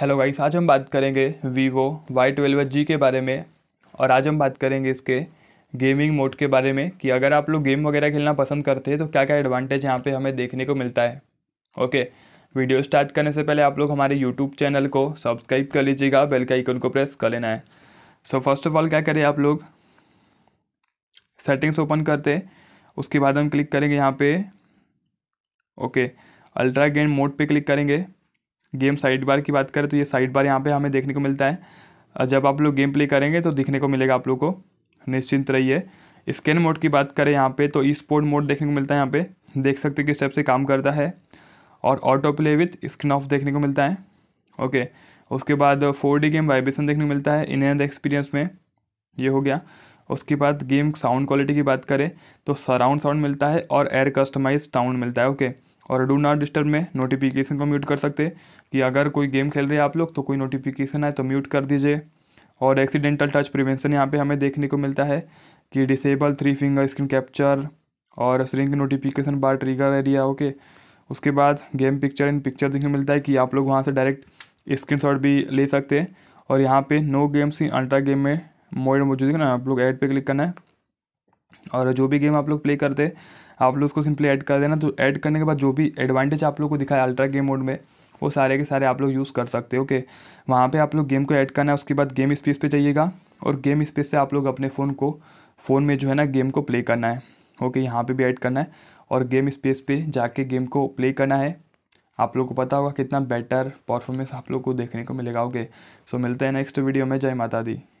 Hello guys आज हम बात करेंगे वीवो वाई ट्वेल्व जी के बारे में और आज हम बात करेंगे इसके गेमिंग मोड के बारे में कि अगर आप लोग गेम वगैरह खेलना पसंद करते हैं तो क्या क्या एडवांटेज यहाँ पे हमें देखने को मिलता है ओके वीडियो स्टार्ट करने से पहले आप लोग हमारे यूट्यूब चैनल को सब्सक्राइब कर लीजिएगा बेल का आइकन को प्रेस कर लेना है सो फर्स्ट ऑफ ऑल क्या करें आप लोग सेटिंग्स ओपन करते उसके बाद हम क्लिक करेंगे यहाँ पे ओके अल्ट्रा गेम मोड पर क्लिक करेंगे गेम साइड बार की बात करें तो ये साइड बार यहाँ पे हमें देखने को मिलता है जब आप लोग गेम प्ले करेंगे तो दिखने को मिलेगा आप लोग को निश्चिंत रहिए स्कैन मोड की बात करें यहाँ पे तो ई स्पोर्ट मोड देखने को मिलता है यहाँ पे देख सकते हैं किस टाइप से काम करता है और auto play with screen off देखने को मिलता है ओके उसके बाद फोर डी गेम वाइब्रेशन देखने को मिलता है इन एक्सपीरियंस में ये हो गया उसके बाद गेम साउंड क्वालिटी की बात करें तो सराउंड साउंड मिलता है और एयर कस्टमाइज साउंड मिलता है ओके okay. और डू नॉट डिस्टर्ब में नोटिफिकेशन को म्यूट कर सकते कि अगर कोई गेम खेल रहे हैं आप लोग तो कोई नोटिफिकेशन आए तो म्यूट कर दीजिए और एक्सीडेंटल टच प्रिवेंशन यहाँ पे हमें देखने को मिलता है कि disable three finger screen capture और string notification bar trigger area okay उसके बाद गेम पिक्चर इन पिक्चर देखने को मिलता है कि आप लोग वहाँ से डायरेक्ट स्क्रीन भी ले सकते हैं और यहाँ पर नो गेम्स ही अल्ट्रा गेम में मोड मौजूद है ना आप लोग एड पर क्लिक करना है और जो भी गेम आप लोग प्ले करते आप लोग उसको सिंपली ऐड कर देना तो ऐड करने के बाद जो भी एडवांटेज आप लोग को दिखाया अल्ट्रा गेम मोड में वो सारे के सारे आप लोग यूज़ कर सकते हो ओके वहाँ पे आप लोग गेम को ऐड करना है उसके बाद गेम स्पेस पे जाइएगा और गेम स्पेस से आप लोग अपने फ़ोन को फ़ोन में जो है ना गेम को प्ले करना है ओके यहाँ पे भी ऐड करना है और गेम स्पेस पे जाके गेम को प्ले करना है आप लोग को पता होगा कितना बेटर परफॉर्मेंस आप लोग को देखने को मिलेगा ओके सो मिलते हैं नेक्स्ट वीडियो में जय माता दी